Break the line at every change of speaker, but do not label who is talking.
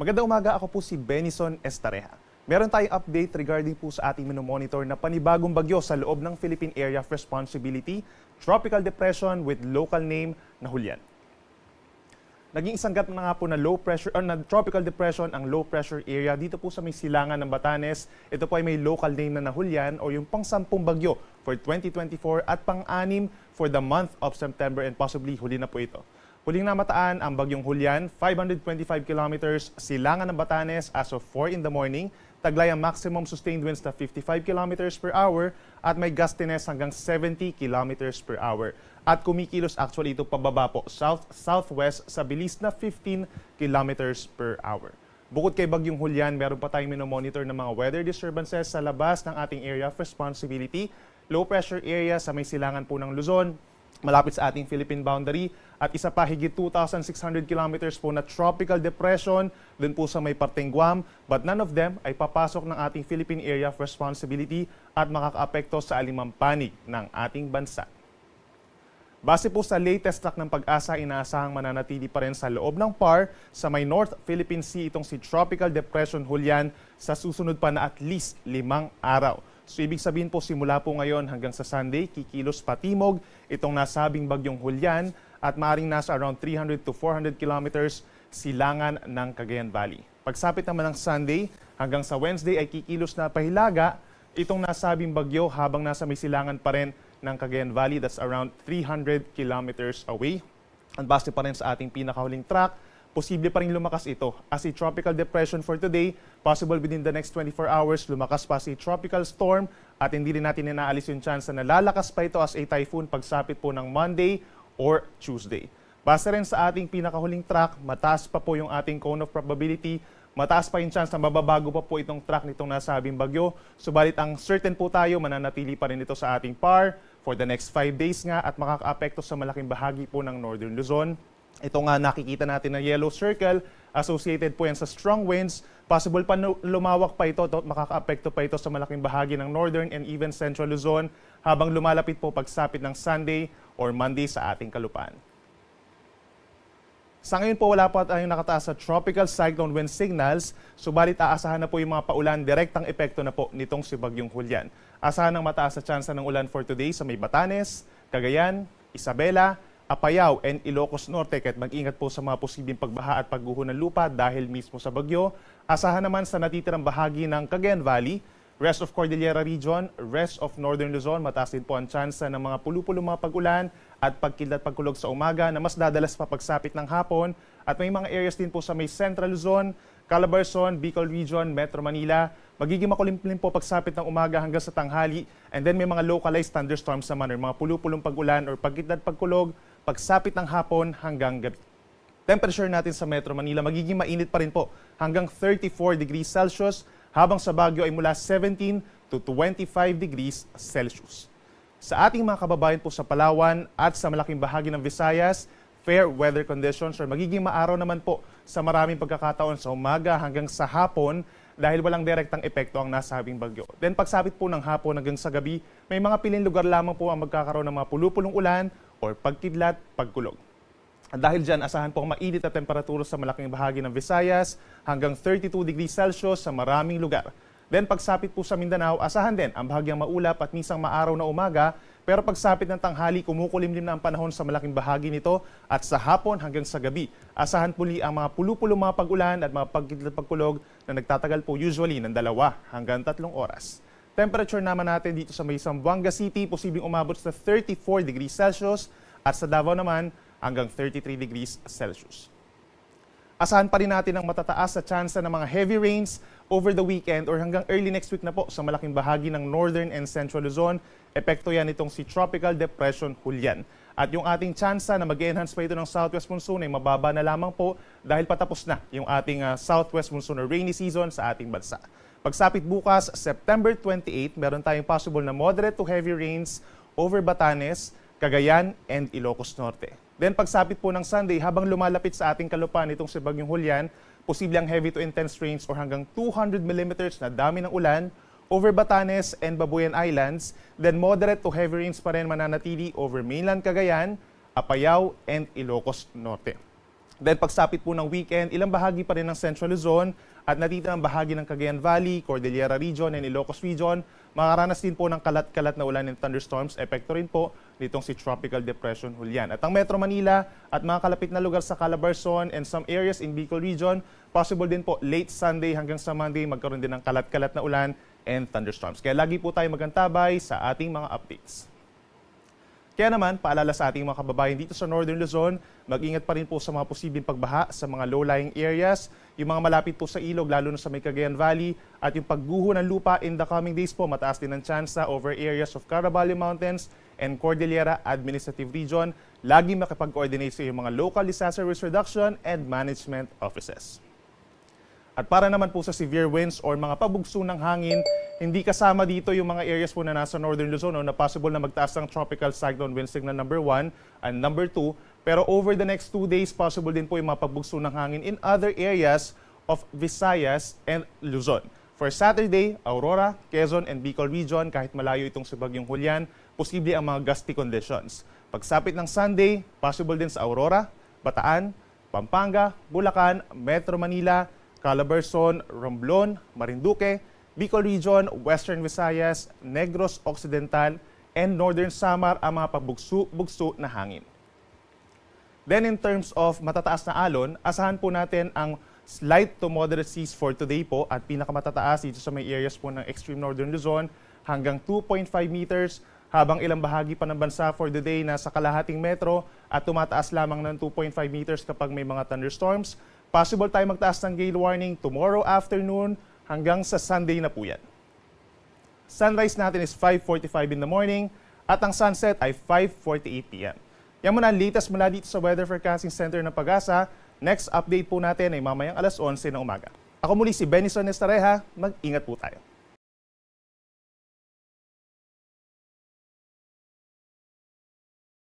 Magandang umaga, ako po si Benison Estareha. Meron tayong update regarding po sa ating minomonitor na panibagong bagyo sa loob ng Philippine Area of Responsibility, Tropical Depression with local name na Julian. Naging isanggat na nga po na low pressure or na tropical depression ang low pressure area dito po sa may silangan ng Batanes. Ito po ay may local name na Nahulyan o yung pang-sampung bagyo for 2024 at pang-anim for the month of September and possibly huli na po ito. Huling namataan ang bagyong Julian, 525 kilometers silangan ng Batanes as of 4 in the morning. Taglay ang maximum sustained winds na 55 kilometers per hour at may gustiness hanggang 70 kilometers per hour. At kumikilos actually ito pababa po south-southwest sa bilis na 15 kilometers per hour. Bukod kay Bagyong Hulyan, meron pa tayong minomonitor ng mga weather disturbances sa labas ng ating area of responsibility. Low pressure area sa may silangan po ng Luzon, malapit sa ating Philippine boundary at isa pa higit 2,600 kilometers po na tropical depression dun po sa may parteng Guam but none of them ay papasok ng ating Philippine Area of Responsibility at makakaapekto sa alimampanig ng ating bansa. Base po sa latest track ng pag-asa, inaasahang mananatili pa rin sa loob ng PAR sa may North Philippine Sea itong si Tropical Depression Julian sa susunod pa na at least limang araw. So ibig sabihin po simula po ngayon hanggang sa Sunday, kikilos patimog itong nasabing bagyong Hulyan at maring nasa around 300 to 400 kilometers silangan ng Cagayan Valley. Pagsapit naman ng Sunday hanggang sa Wednesday ay kikilos na pahilaga itong nasabing bagyo habang nasa may silangan pa rin ng Cagayan Valley that's around 300 kilometers away. At base pa rin sa ating pinakahuling track, posible pa rin lumakas ito. As a tropical depression for today, possible within the next 24 hours, lumakas pa si tropical storm at hindi rin natin inaalis yung chance na nalalakas pa ito as a typhoon pagsapit po ng Monday or Tuesday. Base rin sa ating pinakahuling track, mataas pa po yung ating cone of probability. Mataas pa yung chance na mababago pa po itong track nitong nasabing bagyo. Subalit ang certain po tayo, mananatili pa rin ito sa ating par for the next 5 days nga at makakaapekto sa malaking bahagi po ng Northern Luzon, ito nga nakikita natin na yellow circle, associated po yan sa strong winds. Possible pa lumawak pa ito, makakaapekto pa ito sa malaking bahagi ng northern and even central Luzon habang lumalapit po pagsapit ng Sunday or Monday sa ating kalupaan. Sa ngayon po wala pa tayong nakataas sa tropical cyclone wind signals, subalit aasahan na po yung mga paulan direktang epekto na po nitong si Bagyong Hulyan. Asahan ng mataas na tsansa ng ulan for today sa may Batanes, Cagayan, Isabela, Apayao and Ilocos Norte kahit mag-ingat po sa mga posibleng pagbaha at pagguho ng lupa dahil mismo sa bagyo. Asahan naman sa natitirang bahagi ng Cagayan Valley, rest of Cordillera Region, rest of Northern Luzon, mataas din po ang tsansa ng mga pulupulo mga pag-ulan at pagkilat pagkulog sa umaga na mas dadalas pa pagsapit ng hapon at may mga areas din po sa may Central Luzon, Calabarzon, Bicol Region, Metro Manila, Magiging makulimlim po pagsapit ng umaga hanggang sa tanghali. And then may mga localized thunderstorms naman or mga pulupulong pag-ulan or pagkidlat pagkulog pagsapit ng hapon hanggang gabi. Temperature natin sa Metro Manila magiging mainit pa rin po hanggang 34 degrees Celsius habang sa Baguio ay mula 17 to 25 degrees Celsius. Sa ating mga kababayan po sa Palawan at sa malaking bahagi ng Visayas, fair weather conditions or magiging maaraw naman po sa maraming pagkakataon sa umaga hanggang sa hapon dahil walang direktang epekto ang nasabing bagyo. Then pagsapit po ng hapon hanggang sa gabi, may mga piling lugar lamang po ang magkakaroon ng mga pulupulong ulan or pagkidlat, pagkulog. At dahil dyan, asahan po ang mainit na temperatura sa malaking bahagi ng Visayas hanggang 32 degrees Celsius sa maraming lugar. Then pagsapit po sa Mindanao, asahan din ang bahagyang maulap at misang maaraw na umaga pero pagsapit ng tanghali, kumukulimlim na ang panahon sa malaking bahagi nito at sa hapon hanggang sa gabi. Asahan puli ang mga pulupulo mga pag-ulan at mga pagkulog na nagtatagal po usually ng dalawa hanggang tatlong oras. Temperature naman natin dito sa may Sambuanga City, posibleng umabot sa 34 degrees Celsius at sa Davao naman hanggang 33 degrees Celsius. Asahan pa rin natin ang matataas sa chance ng mga heavy rains over the weekend or hanggang early next week na po sa malaking bahagi ng northern and central Luzon. Epekto yan itong si Tropical Depression Julian. At yung ating tsansa na mag-enhance pa ito ng southwest monsoon ay mababa na lamang po dahil patapos na yung ating uh, southwest monsoon or rainy season sa ating bansa. Pagsapit bukas, September 28, meron tayong possible na moderate to heavy rains over Batanes, Cagayan, and Ilocos Norte. Then pagsapit po ng Sunday, habang lumalapit sa ating kalupan itong si Bagyong Hulyan, posibleng heavy to intense rains or hanggang 200 millimeters na dami ng ulan over Batanes and Babuyan Islands, then moderate to heavy rains pa rin mananatili over mainland Cagayan, Apayao, and Ilocos Norte. Then pagsapit po ng weekend, ilang bahagi pa rin ng Central Luzon at natita bahagi ng Cagayan Valley, Cordillera Region, and Ilocos Region makakaranas din po ng kalat-kalat na ulan and thunderstorms. Epekto rin po nitong si Tropical Depression Julian. At ang Metro Manila at mga kalapit na lugar sa Calabarzon and some areas in Bicol Region, possible din po late Sunday hanggang sa Monday magkaroon din ng kalat-kalat na ulan and thunderstorms. Kaya lagi po tayo magantabay sa ating mga updates. Kaya naman, paalala sa ating mga kababayan dito sa Northern Luzon, mag-ingat pa rin po sa mga posibleng pagbaha sa mga low-lying areas, yung mga malapit po sa ilog, lalo na sa may Cagayan Valley, at yung pagguho ng lupa in the coming days po, mataas din ang chance na over areas of Caraballo Mountains and Cordillera Administrative Region. Lagi makipag-coordinate sa iyong mga local disaster risk reduction and management offices. At para naman po sa severe winds or mga pabugso ng hangin, hindi kasama dito yung mga areas po na nasa Northern Luzon no, na possible na magtaas ng tropical cyclone wind signal number 1 and number 2. Pero over the next 2 days, possible din po yung mga pabugso ng hangin in other areas of Visayas and Luzon. For Saturday, Aurora, Quezon, and Bicol Region, kahit malayo itong sa Bagyong Hulyan, posible ang mga gusty conditions. Pagsapit ng Sunday, possible din sa Aurora, Bataan, Pampanga, Bulacan, Metro Manila, Calabarzon, Romblon, Marinduque, Bicol Region, Western Visayas, Negros Occidental, and Northern Samar ang mga pabugso-bugso na hangin. Then in terms of matataas na alon, asahan po natin ang slight to moderate seas for today po at pinakamatataas dito sa may areas po ng extreme northern Luzon hanggang 2.5 meters habang ilang bahagi pa ng bansa for the day nasa kalahating metro at tumataas lamang ng 2.5 meters kapag may mga thunderstorms. Possible tayo magtaas ng gale warning tomorrow afternoon hanggang sa Sunday na po yan. Sunrise natin is 5.45 in the morning at ang sunset ay 5.48 p.m. Yan muna ang latest mula dito sa Weather Forecasting Center ng Pag-asa. Next update po natin ay mamayang alas 11 ng umaga. Ako muli si Benison Estareha. Mag-ingat po tayo.